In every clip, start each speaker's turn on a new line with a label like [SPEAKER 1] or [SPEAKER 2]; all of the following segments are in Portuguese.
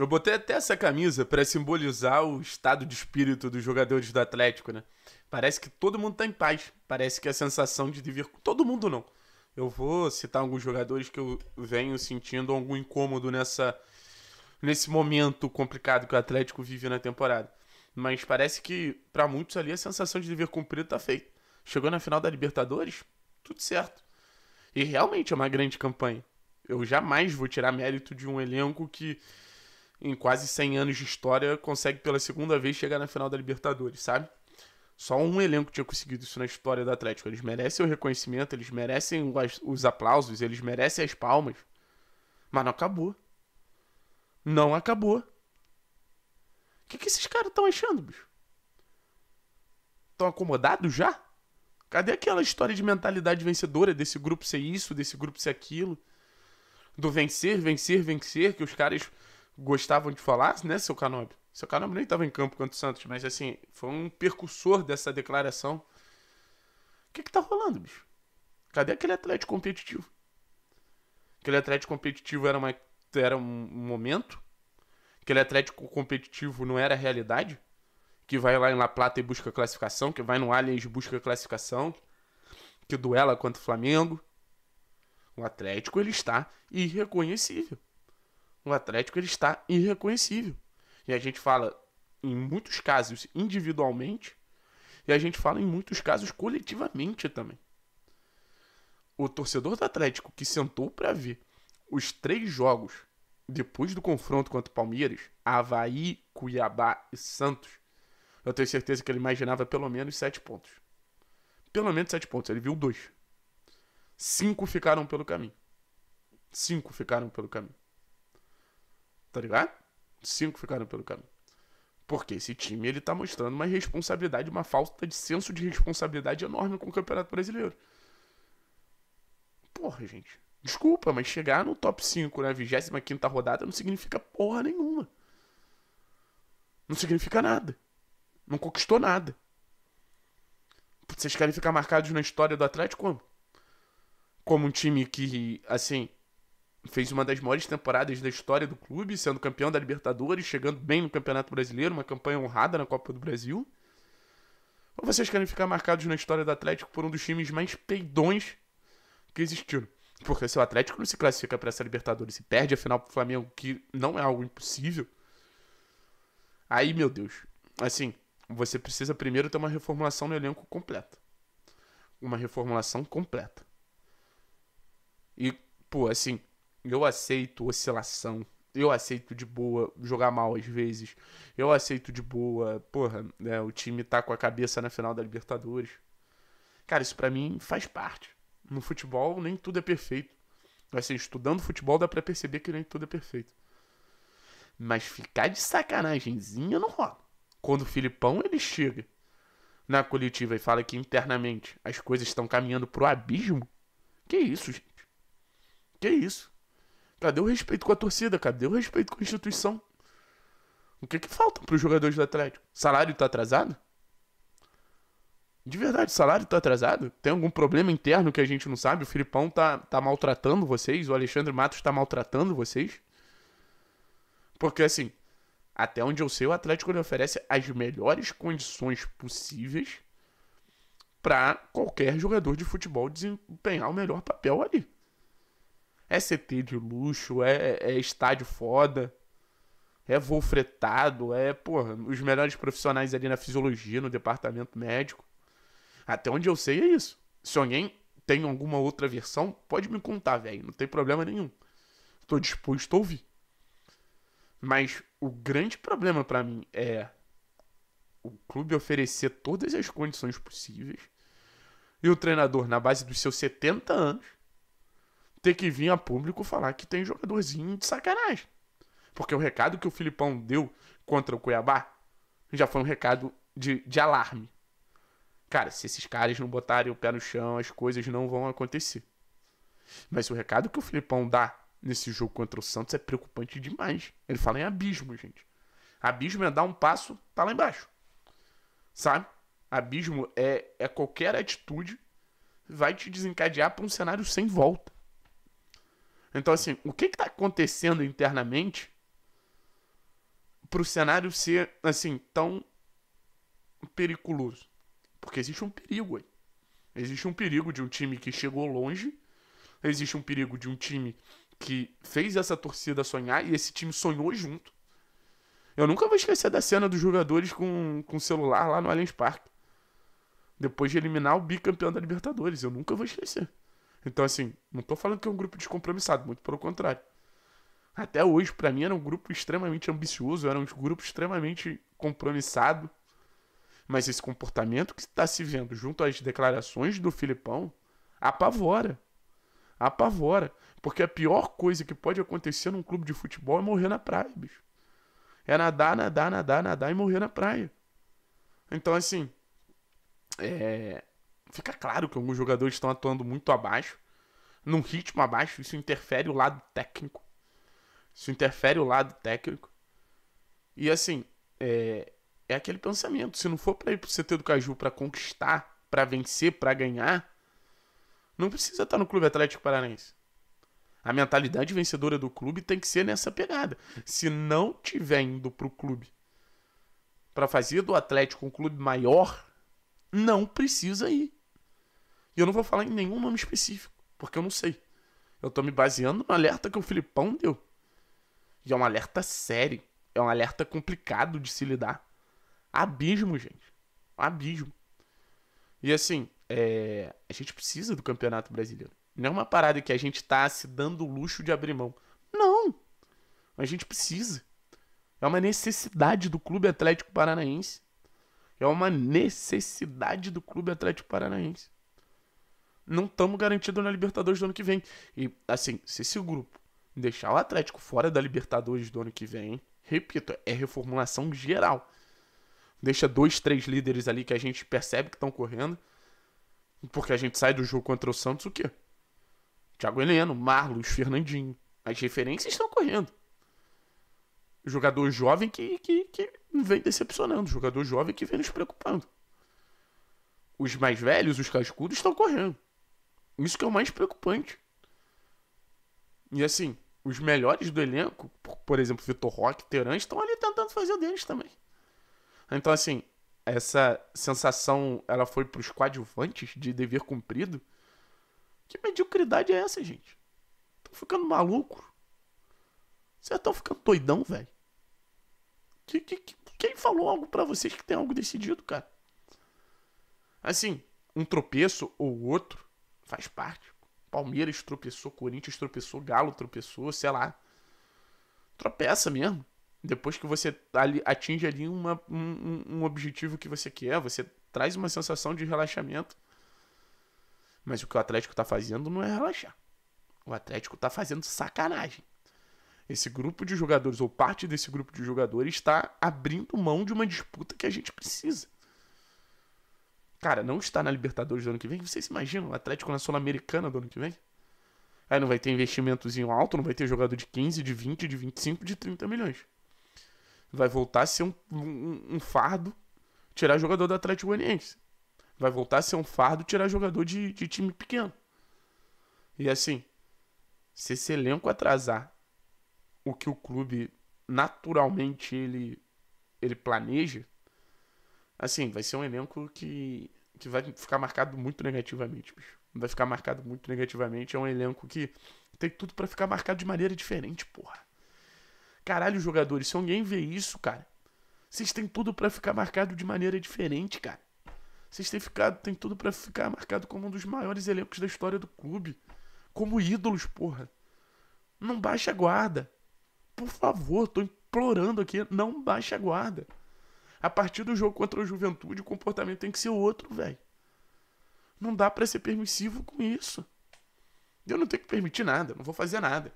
[SPEAKER 1] Eu botei até essa camisa para simbolizar o estado de espírito dos jogadores do Atlético, né? Parece que todo mundo tá em paz. Parece que a sensação de dever. Todo mundo não. Eu vou citar alguns jogadores que eu venho sentindo algum incômodo nessa nesse momento complicado que o Atlético vive na temporada. Mas parece que para muitos ali a sensação de dever cumprido tá feita. Chegou na final da Libertadores, tudo certo. E realmente é uma grande campanha. Eu jamais vou tirar mérito de um elenco que em quase 100 anos de história, consegue pela segunda vez chegar na final da Libertadores, sabe? Só um elenco tinha conseguido isso na história do Atlético. Eles merecem o reconhecimento, eles merecem os aplausos, eles merecem as palmas. Mas não acabou. Não acabou. O que, que esses caras estão achando, bicho? Estão acomodados já? Cadê aquela história de mentalidade vencedora desse grupo ser isso, desse grupo ser aquilo? Do vencer, vencer, vencer, que os caras gostavam de falar, né, seu Canob? Seu Canob nem estava em campo contra o Santos, mas assim, foi um percussor dessa declaração. O que que tá rolando, bicho? Cadê aquele Atlético competitivo? Aquele Atlético competitivo era, uma, era um momento? Aquele Atlético competitivo não era realidade? Que vai lá em La Plata e busca classificação, que vai no Allianz e busca classificação, que duela contra o Flamengo. O Atlético, ele está irreconhecível o Atlético ele está irreconhecível. E a gente fala em muitos casos individualmente e a gente fala em muitos casos coletivamente também. O torcedor do Atlético que sentou para ver os três jogos depois do confronto contra o Palmeiras, Havaí, Cuiabá e Santos, eu tenho certeza que ele imaginava pelo menos sete pontos. Pelo menos sete pontos, ele viu dois. Cinco ficaram pelo caminho. Cinco ficaram pelo caminho. Tá ligado? Cinco ficaram pelo caminho. Porque esse time ele tá mostrando uma responsabilidade, uma falta de senso de responsabilidade enorme com o Campeonato Brasileiro. Porra, gente. Desculpa, mas chegar no top 5 na 25 rodada não significa porra nenhuma. Não significa nada. Não conquistou nada. Vocês querem ficar marcados na história do Atlético como? Como um time que, assim, fez uma das maiores temporadas da história do clube, sendo campeão da Libertadores, chegando bem no Campeonato Brasileiro, uma campanha honrada na Copa do Brasil. Ou vocês querem ficar marcados na história do Atlético por um dos times mais peidões que existiram? Porque se o Atlético não se classifica para essa Libertadores e perde a final pro Flamengo, que não é algo impossível, aí, meu Deus, assim, você precisa primeiro ter uma reformulação no elenco completa. Uma reformulação completa. E, pô, assim, eu aceito oscilação. Eu aceito de boa jogar mal às vezes. Eu aceito de boa, porra, né, o time tá com a cabeça na final da Libertadores. Cara, isso para mim faz parte. No futebol nem tudo é perfeito. Assim, estudando futebol dá para perceber que nem tudo é perfeito. Mas ficar de sacanagemzinha não rola. Quando o Filipão ele chega na coletiva e fala que internamente as coisas estão caminhando pro abismo, que isso, gente? Que isso? Cadê o respeito com a torcida, Cadê o respeito com a instituição? O que que falta para os jogadores do Atlético? Salário tá atrasado? De verdade, salário tá atrasado? Tem algum problema interno que a gente não sabe? O Filipão tá, tá maltratando vocês? O Alexandre Matos tá maltratando vocês? Porque assim, até onde eu sei, o Atlético lhe oferece as melhores condições possíveis para qualquer jogador de futebol desempenhar o melhor papel ali. É CT de luxo, é, é estádio foda, é voo fretado, é, porra, os melhores profissionais ali na fisiologia, no departamento médico. Até onde eu sei é isso. Se alguém tem alguma outra versão, pode me contar, velho. Não tem problema nenhum. Tô disposto a ouvir. Mas o grande problema para mim é o clube oferecer todas as condições possíveis e o treinador, na base dos seus 70 anos, ter que vir a público falar que tem jogadorzinho de sacanagem. Porque o recado que o Filipão deu contra o Cuiabá já foi um recado de, de alarme. Cara, se esses caras não botarem o pé no chão, as coisas não vão acontecer. Mas o recado que o Filipão dá nesse jogo contra o Santos é preocupante demais. Ele fala em abismo, gente. Abismo é dar um passo, tá lá embaixo. Sabe? Abismo é, é qualquer atitude vai te desencadear para um cenário sem volta. Então, assim, o que está acontecendo internamente para o cenário ser, assim, tão periculoso? Porque existe um perigo aí. Existe um perigo de um time que chegou longe, existe um perigo de um time que fez essa torcida sonhar e esse time sonhou junto. Eu nunca vou esquecer da cena dos jogadores com, com celular lá no Allianz Parque. Depois de eliminar o bicampeão da Libertadores. Eu nunca vou esquecer. Então, assim, não tô falando que é um grupo descompromissado, muito pelo contrário. Até hoje, para mim, era um grupo extremamente ambicioso, era um grupo extremamente compromissado. Mas esse comportamento que está se vendo junto às declarações do Filipão apavora. Apavora. Porque a pior coisa que pode acontecer num clube de futebol é morrer na praia, bicho. É nadar, nadar, nadar, nadar e morrer na praia. Então, assim. É fica claro que alguns jogadores estão atuando muito abaixo, num ritmo abaixo, isso interfere o lado técnico. Isso interfere o lado técnico. E assim, é, é aquele pensamento, se não for para ir pro CT do Caju para conquistar, para vencer, para ganhar, não precisa estar no Clube Atlético Paranaense. A mentalidade vencedora do clube tem que ser nessa pegada. Se não tiver indo pro clube para fazer do Atlético um clube maior, não precisa ir. E eu não vou falar em nenhum nome específico, porque eu não sei. Eu tô me baseando no alerta que o Filipão deu. E é um alerta sério. É um alerta complicado de se lidar. Abismo, gente. Abismo. E assim, é... a gente precisa do Campeonato Brasileiro. Não é uma parada que a gente tá se dando o luxo de abrir mão. Não! A gente precisa. É uma necessidade do Clube Atlético Paranaense. É uma necessidade do Clube Atlético Paranaense não estamos garantidos na Libertadores do ano que vem. E, assim, se esse grupo deixar o Atlético fora da Libertadores do ano que vem, repito, é reformulação geral. Deixa dois, três líderes ali que a gente percebe que estão correndo. Porque a gente sai do jogo contra o Santos o quê? Thiago Heleno, Marlos, Fernandinho. As referências estão correndo. Jogador jovem que, que, que vem decepcionando. Jogador jovem que vem nos preocupando. Os mais velhos, os cascudos, estão correndo. Isso que é o mais preocupante. E assim, os melhores do elenco, por exemplo, Vitor Roque, Teran, estão ali tentando fazer o deles também. Então, assim, essa sensação ela foi para os coadjuvantes de dever cumprido. Que mediocridade é essa, gente? Estão ficando maluco? Vocês estão ficando doidão, velho? Que, que, que, quem falou algo para vocês que tem algo decidido, cara? Assim, um tropeço ou outro Faz parte. Palmeiras tropeçou, Corinthians tropeçou, Galo tropeçou, sei lá. Tropeça mesmo. Depois que você atinge ali uma, um, um objetivo que você quer, você traz uma sensação de relaxamento. Mas o que o Atlético tá fazendo não é relaxar. O Atlético tá fazendo sacanagem. Esse grupo de jogadores, ou parte desse grupo de jogadores, está abrindo mão de uma disputa que a gente precisa. Cara, não está na Libertadores do ano que vem? Vocês imaginam? O Atlético na Sul-Americana do ano que vem? Aí não vai ter investimentozinho alto, não vai ter jogador de 15, de 20, de 25, de 30 milhões. Vai voltar a ser um, um, um fardo tirar jogador do Atlético Goianiense. Vai voltar a ser um fardo tirar jogador de, de time pequeno. E assim, se esse elenco atrasar o que o clube naturalmente ele, ele planeja, Assim, vai ser um elenco que, que vai ficar marcado muito negativamente, bicho. Vai ficar marcado muito negativamente. É um elenco que tem tudo para ficar marcado de maneira diferente, porra. Caralho, jogadores, se alguém vê isso, cara, vocês têm tudo para ficar marcado de maneira diferente, cara. Vocês têm ficado, tem tudo para ficar marcado como um dos maiores elencos da história do clube. Como ídolos, porra. Não baixa a guarda. Por favor, tô implorando aqui, não baixa a guarda. A partir do jogo contra a juventude, o comportamento tem que ser outro, velho. Não dá para ser permissivo com isso. Eu não tenho que permitir nada, não vou fazer nada.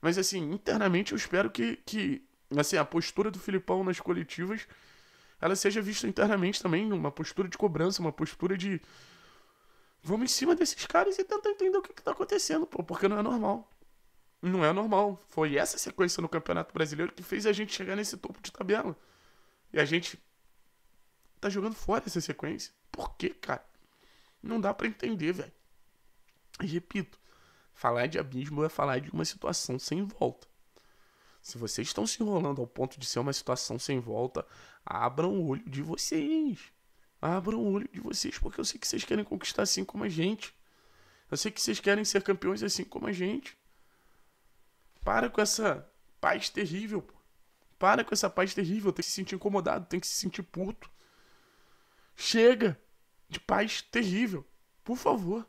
[SPEAKER 1] Mas assim, internamente eu espero que, que assim, a postura do Filipão nas coletivas ela seja vista internamente também, uma postura de cobrança, uma postura de. Vamos em cima desses caras e tentar entender o que, que tá acontecendo, pô, porque não é normal. Não é normal. Foi essa sequência no Campeonato Brasileiro que fez a gente chegar nesse topo de tabela. E a gente tá jogando fora essa sequência. Por quê, cara? Não dá para entender, velho. repito, falar de abismo é falar de uma situação sem volta. Se vocês estão se enrolando ao ponto de ser uma situação sem volta, abram o olho de vocês. Abram o olho de vocês, porque eu sei que vocês querem conquistar assim como a gente. Eu sei que vocês querem ser campeões assim como a gente. Para com essa paz terrível. Para com essa paz terrível, tem que se sentir incomodado, tem que se sentir puto. Chega de paz terrível, por favor.